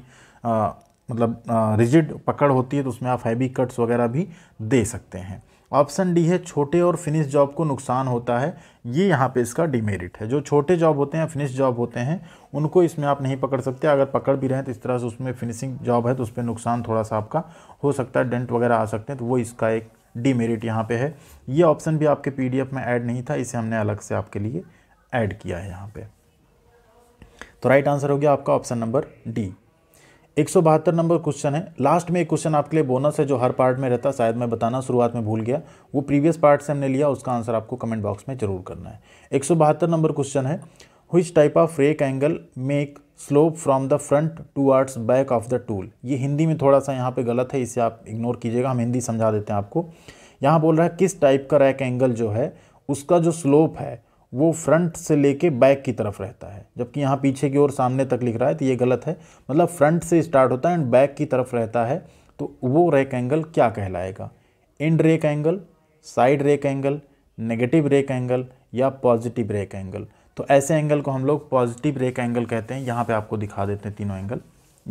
A: मतलब रिजिड पकड़ होती है तो उसमें आप हैवी कट्स वगैरह भी दे सकते हैं ऑप्शन डी है छोटे और फिनिश जॉब को नुकसान होता है ये यहाँ पे इसका डिमेरिट है जो छोटे जॉब होते हैं फिनिश जॉब होते हैं उनको इसमें आप नहीं पकड़ सकते अगर पकड़ भी रहे हैं तो इस तरह से उसमें फिनिशिंग जॉब है तो उस पर नुकसान थोड़ा सा आपका हो सकता है डेंट वगैरह आ सकते हैं तो वो इसका एक डीमेरिट यहाँ पे है ये ऑप्शन भी आपके पीडीएफ में ऐड नहीं था इसे हमने अलग से आपके लिए ऐड किया है यहाँ पे तो राइट आंसर हो गया आपका ऑप्शन नंबर डी एक नंबर क्वेश्चन है लास्ट में एक क्वेश्चन आपके लिए बोनस है जो हर पार्ट में रहता शायद मैं बताना शुरुआत में भूल गया वो प्रीवियस पार्ट से हमने लिया उसका आंसर आपको कमेंट बॉक्स में जरूर करना है एक नंबर क्वेश्चन है which type of rake angle make slope from the front towards back of the tool ये हिंदी में थोड़ा सा यहाँ पे गलत है इसे आप इग्नोर कीजिएगा हम हिंदी समझा देते हैं आपको यहाँ बोल रहा है किस टाइप का रैक एंगल जो है उसका जो स्लोप है वो फ्रंट से लेके बैक की तरफ रहता है जबकि यहाँ पीछे की ओर सामने तक लिख रहा है तो ये गलत है मतलब फ्रंट से स्टार्ट होता है एंड बैक की तरफ रहता है तो वो रेक एंगल क्या कहलाएगा and rake angle side rake angle negative rake angle या पॉजिटिव रेक एंगल तो ऐसे एंगल को हम लोग पॉजिटिव रेक एंगल कहते हैं यहाँ पे आपको दिखा देते हैं तीनों एंगल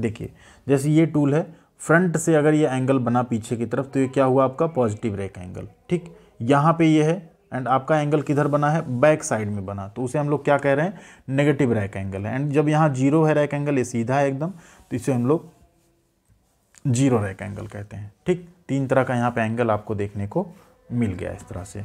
A: देखिए जैसे ये टूल है फ्रंट से अगर ये एंगल बना पीछे की तरफ तो ये क्या हुआ आपका पॉजिटिव रेक एंगल ठीक यहाँ पे ये है एंड आपका एंगल किधर बना है बैक साइड में बना तो उसे हम लोग क्या कह रहे हैं नेगेटिव रैक एंगल है एंड जब यहाँ जीरो है रैक एंगल ये सीधा है एकदम तो इसे हम लोग जीरो रैक एंगल कहते हैं ठीक तीन तरह का यहाँ पे एंगल आपको देखने को मिल गया इस तरह से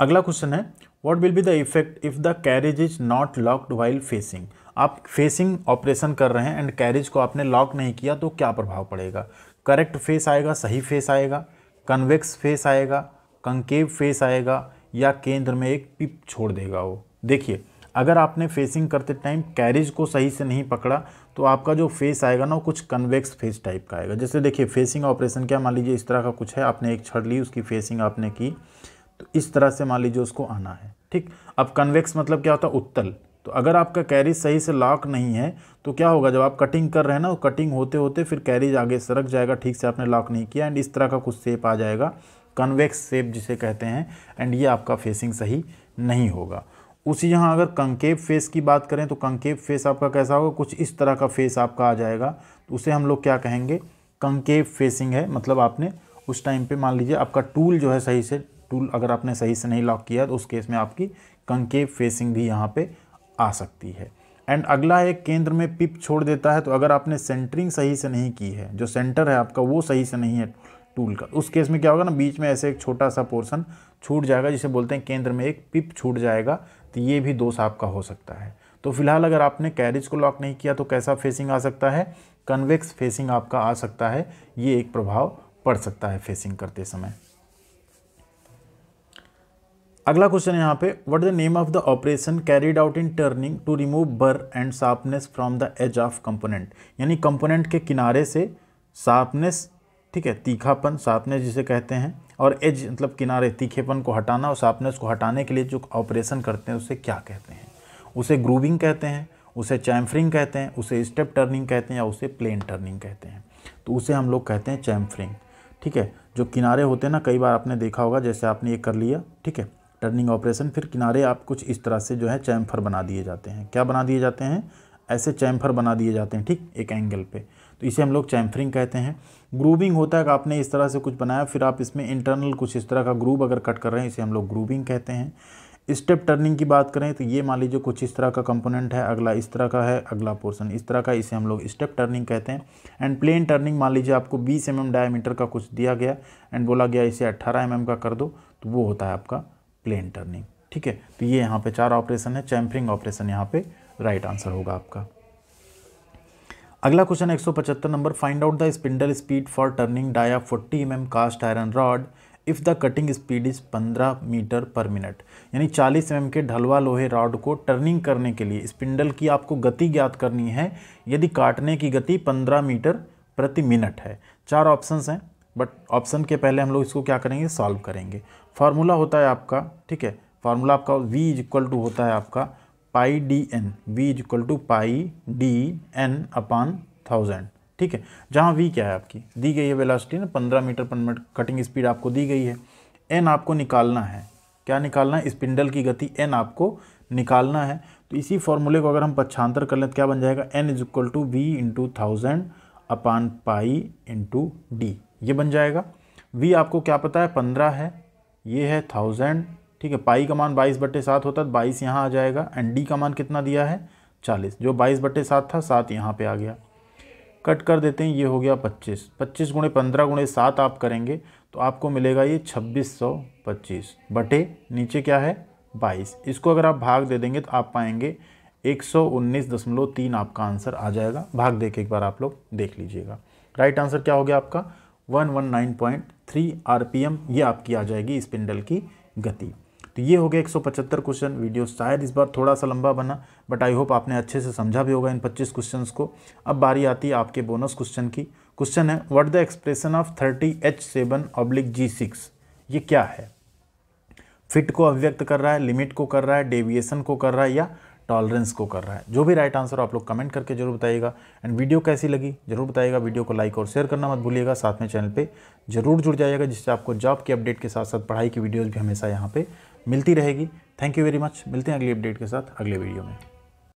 A: अगला क्वेश्चन है what will be the effect if the carriage is not locked while facing आप फेसिंग ऑपरेशन कर रहे हैं एंड कैरेज को आपने लॉक नहीं किया तो क्या प्रभाव पड़ेगा करेक्ट फेस आएगा सही फेस आएगा कन्वेक्स फेस आएगा कंकेव फेस आएगा या केंद्र में एक पिप छोड़ देगा वो देखिए अगर आपने फेसिंग करते टाइम कैरेज को सही से नहीं पकड़ा तो आपका जो फेस आएगा ना वो कुछ कन्वेक्स फेस टाइप का आएगा जैसे देखिए फेसिंग ऑपरेशन क्या मान लीजिए इस तरह का कुछ है आपने एक छड़ ली उसकी फेसिंग आपने की तो इस तरह से मान लीजिए उसको आना है ठीक अब कन्वेक्स मतलब क्या होता है उत्तल तो अगर आपका कैरिज सही से लॉक नहीं है तो क्या होगा जब आप कटिंग कर रहे हैं ना तो कटिंग होते होते फिर कैरिज आगे सरक जाएगा ठीक से आपने लॉक नहीं किया एंड इस तरह का कुछ सेप आ जाएगा कन्वेक्स सेप जिसे कहते हैं एंड ये आपका फेसिंग सही नहीं होगा उसी यहाँ अगर कंकेव फेस की बात करें तो कंकेव फेस आपका कैसा होगा कुछ इस तरह का फेस आपका आ जाएगा तो उसे हम लोग क्या कहेंगे कंकेव फेसिंग है मतलब आपने उस टाइम पे मान लीजिए आपका टूल जो है सही से टूल अगर आपने सही से नहीं लॉक किया तो उस केस में आपकी कंकेव फेसिंग भी यहाँ पे आ सकती है एंड अगला है केंद्र में पिप छोड़ देता है तो अगर आपने सेंटरिंग सही से नहीं की है जो सेंटर है आपका वो सही से नहीं है टूल का उस केस में क्या होगा ना बीच में ऐसे एक छोटा सा पोर्सन छूट जाएगा जिसे बोलते हैं केंद्र में एक पिप छूट जाएगा तो ये भी दोष आपका हो सकता है तो फिलहाल अगर आपने कैरिज को लॉक नहीं किया तो कैसा फेसिंग आ सकता है कन्वेक्स फेसिंग आपका आ सकता है ये एक प्रभाव पड़ सकता है फेसिंग करते समय अगला क्वेश्चन है यहाँ पे what the name of the operation carried out in turning to remove burr and sharpness from the edge of component यानी कंपोनेंट के किनारे से शार्पनेस ठीक है तीखापन शार्पनेस जिसे कहते हैं और एज मतलब किनारे तीखेपन को हटाना और शार्पनेस को हटाने के लिए जो ऑपरेशन करते हैं उसे क्या कहते हैं उसे ग्रूविंग कहते हैं उसे चैम्फरिंग कहते हैं उसे स्टेप टर्निंग कहते हैं या उसे प्लेन टर्निंग कहते हैं तो उसे हम लोग कहते हैं चैम्फरिंग ठीक है जो किनारे होते हैं ना कई बार आपने देखा होगा जैसे आपने ये कर लिया ठीक है टर्निंग ऑपरेशन फिर किनारे आप कुछ इस तरह से जो है चैम्फर बना दिए जाते हैं क्या बना दिए जाते हैं ऐसे चैम्फर बना दिए जाते हैं ठीक एक एंगल पे तो इसे हम लोग चैम्फरिंग कहते हैं ग्रूविंग होता है कि आपने इस तरह से कुछ बनाया फिर आप इसमें इंटरनल कुछ इस तरह का ग्रूव अगर कट कर रहे हैं इसे हम लोग ग्रूविंग कहते हैं स्टेप टर्निंग की बात करें तो ये मान लीजिए कुछ इस तरह का कंपोनेंट है अगला इस तरह का है अगला पोर्शन इस तरह का इसे हम लोग स्टेप टर्निंग कहते हैं एंड प्लेन टर्निंग मान लीजिए आपको 20 एम mm डायमीटर का कुछ दिया गया एंड बोला गया इसे 18 एम mm का कर दो तो वो होता है आपका प्लेन टर्निंग ठीक है तो ये यहाँ पे चार ऑपरेशन है चैम्फरिंग ऑपरेशन यहाँ पे राइट आंसर होगा आपका अगला question 175 number find out the spindle speed for turning dia forty M mm cast iron rod if the cutting speed is पंद्रह मीटर पर मिनट यानी चालीस एम mm के ढलवा लोहे रॉड को टर्निंग करने के लिए स्पिंडल की आपको गति ज्ञात करनी है यदि काटने की गति पंद्रह मीटर प्रति मिनट है चार ऑप्शंस हैं बट ऑप्शन के पहले हम लोग इसको क्या करेंगे सॉल्व करेंगे फार्मूला होता है आपका ठीक है फार्मूला आपका वी इज इक्वल टू होता है आपका pi D N V is equal to pi D N upon thousand ठीक है जहाँ वी क्या है आपकी दी गई है वेलासिटी ना पंद्रह metre per minute cutting speed आपको दी गई है एन आपको निकालना है क्या निकालना है स्पिंडल की गति एन आपको निकालना है तो इसी फॉर्मूले को अगर हम पच्छांतर कर लें तो क्या बन जाएगा N is equal to V into thousand upon pi into D ये बन जाएगा वी आपको क्या पता है पंद्रह है ये है थाउजेंड ठीक है पाई का मान बाईस बट्टे सात होता है तो बाईस यहाँ आ जाएगा एंड डी का मान कितना दिया है चालीस जो बाईस बट्टे सात था सात यहाँ पे आ गया कट कर देते हैं ये हो गया पच्चीस पच्चीस गुणे पंद्रह गुणे सात आप करेंगे तो आपको मिलेगा ये छब्बीस सौ पच्चीस बटे नीचे क्या है बाईस इसको अगर आप भाग दे देंगे तो आप पाएंगे एक सौ उन्नीस दशमलव तीन आपका आंसर आ जाएगा भाग दे के एक बार आप लोग देख लीजिएगा राइट आंसर क्या हो गया आपका one one nine point three R ये आपकी आ जाएगी स्पिंडल की गति तो ये हो गया एक क्वेश्चन वीडियो शायद इस बार थोड़ा सा लंबा बना बट आई होप आपने अच्छे से समझा भी होगा इन 25 क्वेश्चंस को अब बारी आती है आपके बोनस क्वेश्चन की क्वेश्चन है what the expression of 30 H seven oblique G six ये क्या है फिट को अभिव्यक्त कर रहा है लिमिट को कर रहा है डेविएशन को कर रहा है या टॉलरेंस को कर रहा है जो भी राइट आंसर आप लोग कमेंट करके जरूर बताइएगा एंड वीडियो कैसी लगी जरूर बताइएगा वीडियो को लाइक और शेयर करना मत भूलिएगा साथ में चैनल पे जरूर जुड़ जाइएगा जिससे आपको जॉब की अपडेट के साथ साथ पढ़ाई की वीडियोज़ भी हमेशा यहाँ पर मिलती रहेगी थैंक यू वेरी मच मिलते हैं अगली अपडेट के साथ अगले वीडियो में